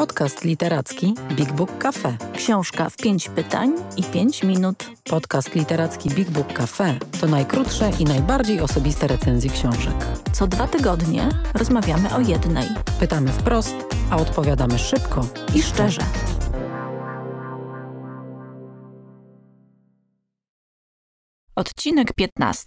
Podcast literacki Big Book Cafe. Książka w 5 pytań i 5 minut. Podcast literacki Big Book Cafe to najkrótsze i najbardziej osobiste recenzje książek. Co dwa tygodnie rozmawiamy o jednej. Pytamy wprost, a odpowiadamy szybko i szczerze. Odcinek 15.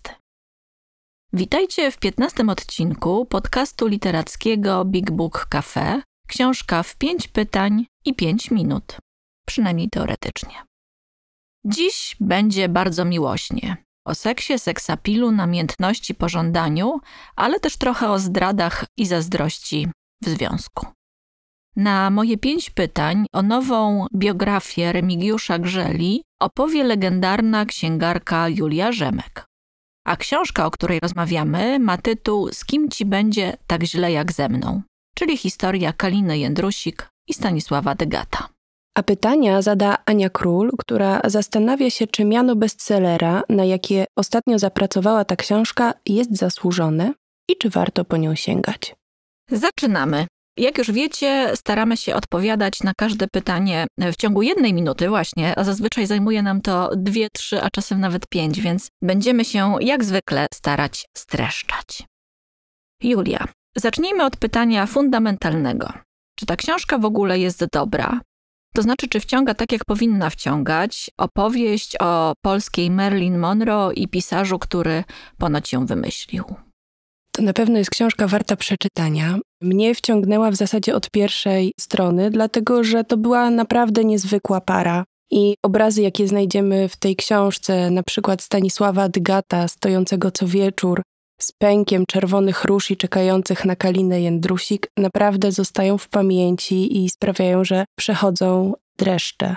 Witajcie w 15 odcinku podcastu literackiego Big Book Cafe Książka w pięć pytań i pięć minut, przynajmniej teoretycznie. Dziś będzie bardzo miłośnie. O seksie, seksapilu, namiętności, pożądaniu, ale też trochę o zdradach i zazdrości w związku. Na moje pięć pytań o nową biografię Remigiusza Grzeli opowie legendarna księgarka Julia Rzemek. A książka, o której rozmawiamy, ma tytuł Z kim ci będzie tak źle jak ze mną? czyli historia Kaliny Jędrusik i Stanisława Degata. A pytania zada Ania Król, która zastanawia się, czy miano bestsellera, na jakie ostatnio zapracowała ta książka, jest zasłużone i czy warto po nią sięgać. Zaczynamy. Jak już wiecie, staramy się odpowiadać na każde pytanie w ciągu jednej minuty, właśnie, a zazwyczaj zajmuje nam to dwie, trzy, a czasem nawet pięć, więc będziemy się jak zwykle starać streszczać. Julia, Zacznijmy od pytania fundamentalnego. Czy ta książka w ogóle jest dobra? To znaczy, czy wciąga tak, jak powinna wciągać opowieść o polskiej Merlin Monroe i pisarzu, który ponoć ją wymyślił? To na pewno jest książka warta przeczytania. Mnie wciągnęła w zasadzie od pierwszej strony, dlatego że to była naprawdę niezwykła para. I obrazy, jakie znajdziemy w tej książce, na przykład Stanisława Dygata stojącego co wieczór, z pękiem czerwonych róż i czekających na Kalinę Jędrusik naprawdę zostają w pamięci i sprawiają, że przechodzą dreszcze.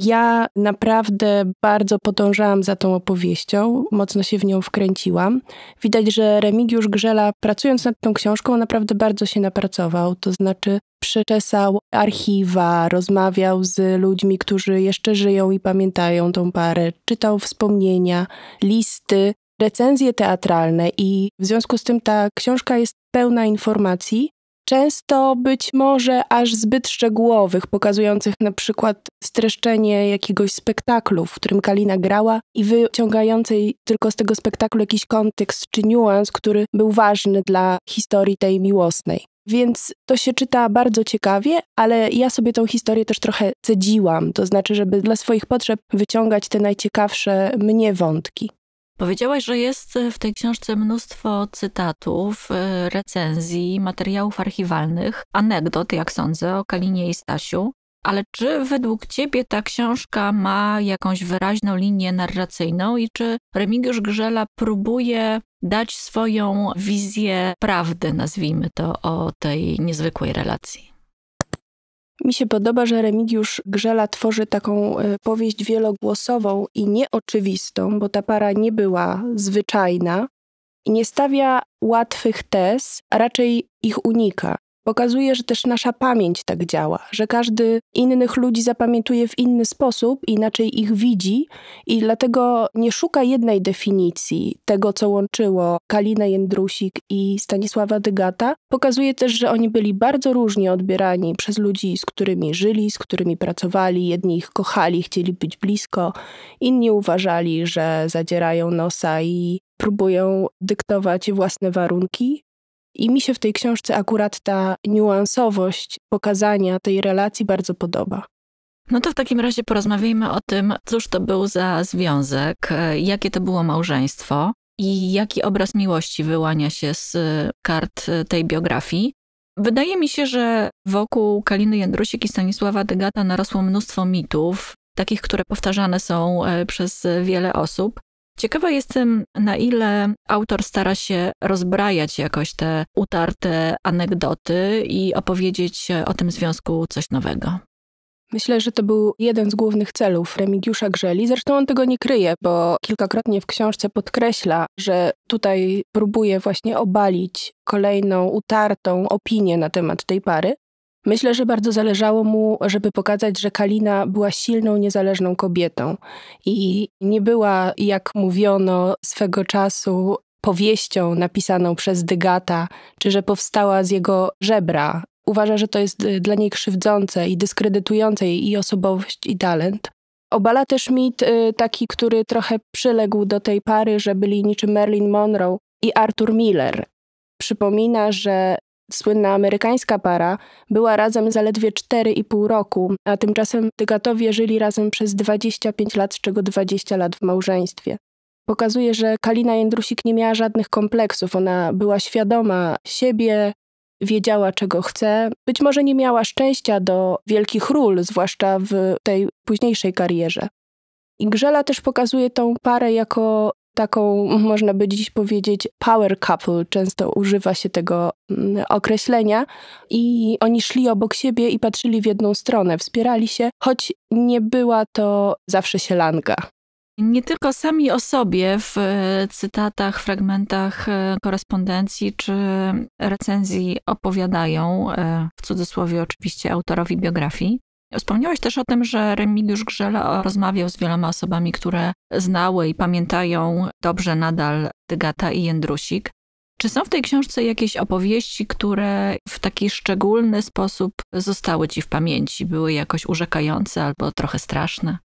Ja naprawdę bardzo podążałam za tą opowieścią, mocno się w nią wkręciłam. Widać, że Remigiusz Grzela, pracując nad tą książką, naprawdę bardzo się napracował, to znaczy przeczesał archiwa, rozmawiał z ludźmi, którzy jeszcze żyją i pamiętają tą parę, czytał wspomnienia, listy recenzje teatralne i w związku z tym ta książka jest pełna informacji, często być może aż zbyt szczegółowych, pokazujących na przykład streszczenie jakiegoś spektaklu, w którym Kalina grała i wyciągającej tylko z tego spektaklu jakiś kontekst czy niuans, który był ważny dla historii tej miłosnej. Więc to się czyta bardzo ciekawie, ale ja sobie tą historię też trochę cedziłam, to znaczy, żeby dla swoich potrzeb wyciągać te najciekawsze mnie wątki. Powiedziałaś, że jest e, w tej książce mnóstwo cytatów, e, recenzji, materiałów archiwalnych, anegdot, jak sądzę, o Kalinie i Stasiu. Ale czy według ciebie ta książka ma jakąś wyraźną linię narracyjną i czy Remigiusz Grzela próbuje dać swoją wizję prawdy, nazwijmy to, o tej niezwykłej relacji? Mi się podoba, że Remigiusz Grzela tworzy taką e, powieść wielogłosową i nieoczywistą, bo ta para nie była zwyczajna i nie stawia łatwych tez, a raczej ich unika. Pokazuje, że też nasza pamięć tak działa, że każdy innych ludzi zapamiętuje w inny sposób, inaczej ich widzi i dlatego nie szuka jednej definicji tego, co łączyło Kalinę Jędrusik i Stanisława Dygata. Pokazuje też, że oni byli bardzo różnie odbierani przez ludzi, z którymi żyli, z którymi pracowali. Jedni ich kochali, chcieli być blisko, inni uważali, że zadzierają nosa i próbują dyktować własne warunki. I mi się w tej książce akurat ta niuansowość pokazania tej relacji bardzo podoba. No to w takim razie porozmawiajmy o tym, cóż to był za związek, jakie to było małżeństwo i jaki obraz miłości wyłania się z kart tej biografii. Wydaje mi się, że wokół Kaliny Jędrusik i Stanisława Degata narosło mnóstwo mitów, takich, które powtarzane są e, przez wiele osób. Ciekawa jestem, na ile autor stara się rozbrajać jakoś te utarte anegdoty i opowiedzieć o tym związku coś nowego. Myślę, że to był jeden z głównych celów Remigiusza Grzeli. Zresztą on tego nie kryje, bo kilkakrotnie w książce podkreśla, że tutaj próbuje właśnie obalić kolejną utartą opinię na temat tej pary. Myślę, że bardzo zależało mu, żeby pokazać, że Kalina była silną, niezależną kobietą i nie była, jak mówiono swego czasu, powieścią napisaną przez Dygata, czy że powstała z jego żebra. Uważa, że to jest y, dla niej krzywdzące i dyskredytujące jej osobowość i talent. Obala też mit y, taki, który trochę przyległ do tej pary, że byli niczym Marilyn Monroe i Arthur Miller. Przypomina, że słynna amerykańska para, była razem zaledwie 4,5 roku, a tymczasem Dygatowie żyli razem przez 25 lat, z czego 20 lat w małżeństwie. Pokazuje, że Kalina Jędrusik nie miała żadnych kompleksów. Ona była świadoma siebie, wiedziała czego chce. Być może nie miała szczęścia do wielkich ról, zwłaszcza w tej późniejszej karierze. I Grzela też pokazuje tą parę jako taką, można by dziś powiedzieć, power couple. Często używa się tego mm, określenia. I oni szli obok siebie i patrzyli w jedną stronę, wspierali się, choć nie była to zawsze sielanka. Nie tylko sami o sobie w e, cytatach, fragmentach e, korespondencji czy recenzji opowiadają, e, w cudzysłowie oczywiście, autorowi biografii, Wspomniałeś też o tym, że Remigiusz Grzela rozmawiał z wieloma osobami, które znały i pamiętają dobrze nadal Dygata i Jędrusik. Czy są w tej książce jakieś opowieści, które w taki szczególny sposób zostały ci w pamięci, były jakoś urzekające albo trochę straszne?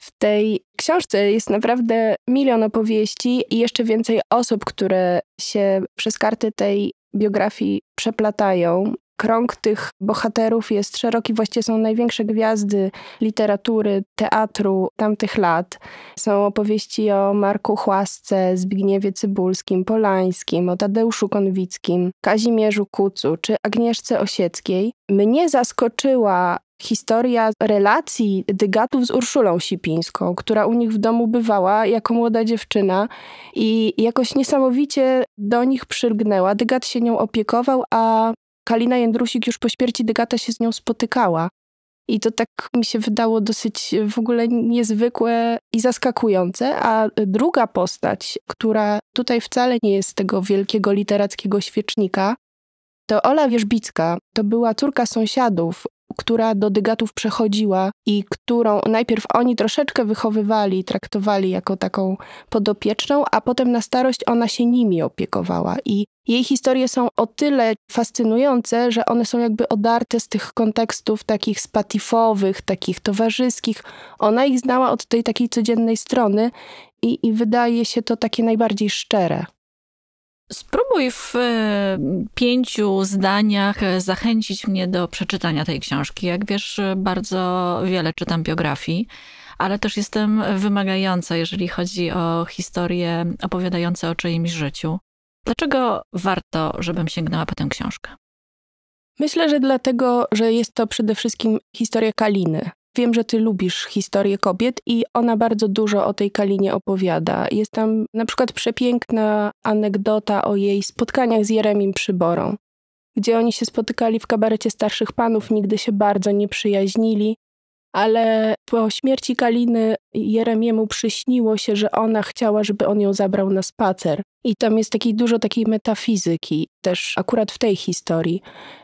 W tej książce jest naprawdę milion opowieści i jeszcze więcej osób, które się przez karty tej biografii przeplatają krąg tych bohaterów jest szeroki. Właściwie są największe gwiazdy literatury, teatru tamtych lat. Są opowieści o Marku Chłasce, Zbigniewie Cybulskim, Polańskim, o Tadeuszu Konwickim, Kazimierzu Kucu czy Agnieszce Osieckiej. Mnie zaskoczyła historia relacji dygatów z Urszulą Sipińską, która u nich w domu bywała jako młoda dziewczyna i jakoś niesamowicie do nich przylgnęła. Dygat się nią opiekował, a Kalina Jędrusik już po śmierci Dygata się z nią spotykała. I to tak mi się wydało dosyć e, w ogóle niezwykłe i zaskakujące. A e, druga postać, która tutaj wcale nie jest tego wielkiego literackiego świecznika, to Ola Wierzbicka. To była córka sąsiadów która do dygatów przechodziła i którą najpierw oni troszeczkę wychowywali, traktowali jako taką podopieczną, a potem na starość ona się nimi opiekowała. I jej historie są o tyle fascynujące, że one są jakby odarte z tych kontekstów takich spatifowych, takich towarzyskich. Ona ich znała od tej takiej codziennej strony i, i wydaje się to takie najbardziej szczere. Spróbuj w e, pięciu zdaniach zachęcić mnie do przeczytania tej książki. Jak wiesz, bardzo wiele czytam biografii, ale też jestem wymagająca, jeżeli chodzi o historie opowiadające o czyimś życiu. Dlaczego warto, żebym sięgnęła po tę książkę? Myślę, że dlatego, że jest to przede wszystkim historia Kaliny, Wiem, że ty lubisz historię kobiet i ona bardzo dużo o tej Kalinie opowiada. Jest tam na przykład przepiękna anegdota o jej spotkaniach z Jeremim Przyborą, gdzie oni się spotykali w kabarecie starszych panów, nigdy się bardzo nie przyjaźnili, ale po śmierci Kaliny Jeremiemu przyśniło się, że ona chciała, żeby on ją zabrał na spacer. I tam jest taki, dużo takiej metafizyki też akurat w tej historii.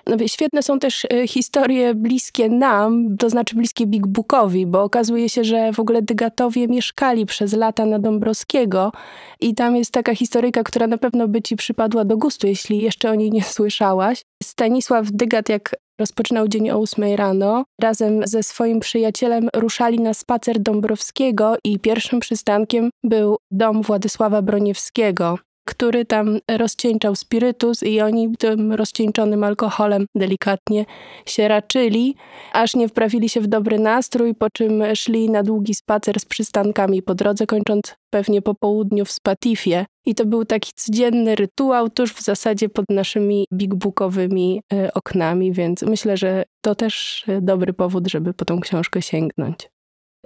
No, świetne są też y, historie bliskie nam, to znaczy bliskie Big Bookowi, bo okazuje się, że w ogóle Dygatowie mieszkali przez lata na Dąbrowskiego i tam jest taka historyjka, która na pewno by ci przypadła do gustu, jeśli jeszcze o niej nie słyszałaś. Stanisław Dygat, jak Rozpoczynał dzień o 8 rano. Razem ze swoim przyjacielem ruszali na spacer Dąbrowskiego i pierwszym przystankiem był dom Władysława Broniewskiego który tam rozcieńczał spirytus i oni tym rozcieńczonym alkoholem delikatnie się raczyli, aż nie wprawili się w dobry nastrój, po czym szli na długi spacer z przystankami po drodze, kończąc pewnie po południu w Spatifie. I to był taki codzienny rytuał, tuż w zasadzie pod naszymi big bookowymi e, oknami, więc myślę, że to też e, dobry powód, żeby po tą książkę sięgnąć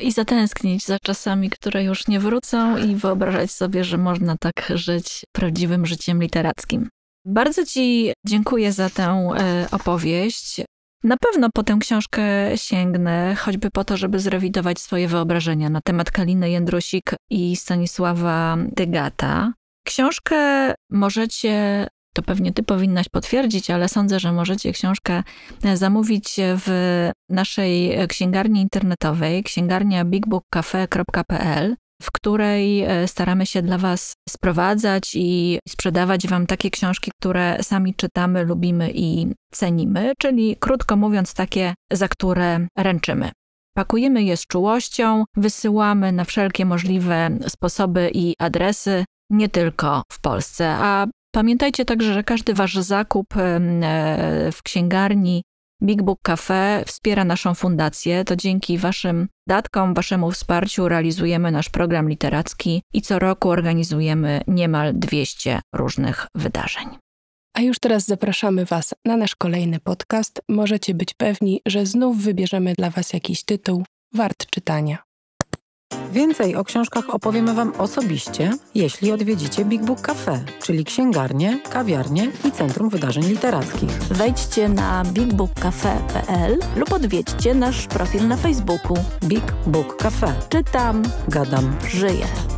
i zatęsknić za czasami, które już nie wrócą i wyobrażać sobie, że można tak żyć prawdziwym życiem literackim. Bardzo Ci dziękuję za tę e, opowieść. Na pewno po tę książkę sięgnę, choćby po to, żeby zrewidować swoje wyobrażenia na temat Kaliny Jędrusik i Stanisława Dygata. Książkę możecie to pewnie ty powinnaś potwierdzić, ale sądzę, że możecie książkę e, zamówić w naszej e, księgarni internetowej, księgarnia bigbookcafe.pl w której e, staramy się dla Was sprowadzać i sprzedawać Wam takie książki, które sami czytamy, lubimy i cenimy, czyli krótko mówiąc, takie, za które ręczymy. Pakujemy je z czułością, wysyłamy na wszelkie możliwe sposoby i adresy, nie tylko w Polsce, a Pamiętajcie także, że każdy wasz zakup e, w księgarni Big Book Cafe wspiera naszą fundację. To dzięki Waszym datkom, Waszemu wsparciu realizujemy nasz program literacki i co roku organizujemy niemal 200 różnych wydarzeń. A już teraz zapraszamy Was na nasz kolejny podcast. Możecie być pewni, że znów wybierzemy dla Was jakiś tytuł wart czytania. Więcej o książkach opowiemy Wam osobiście, jeśli odwiedzicie Big Book Cafe, czyli księgarnię, kawiarnię i Centrum Wydarzeń Literackich. Wejdźcie na bigbookcafe.pl lub odwiedźcie nasz profil na Facebooku. Big Book Cafe. Czytam, gadam, żyję.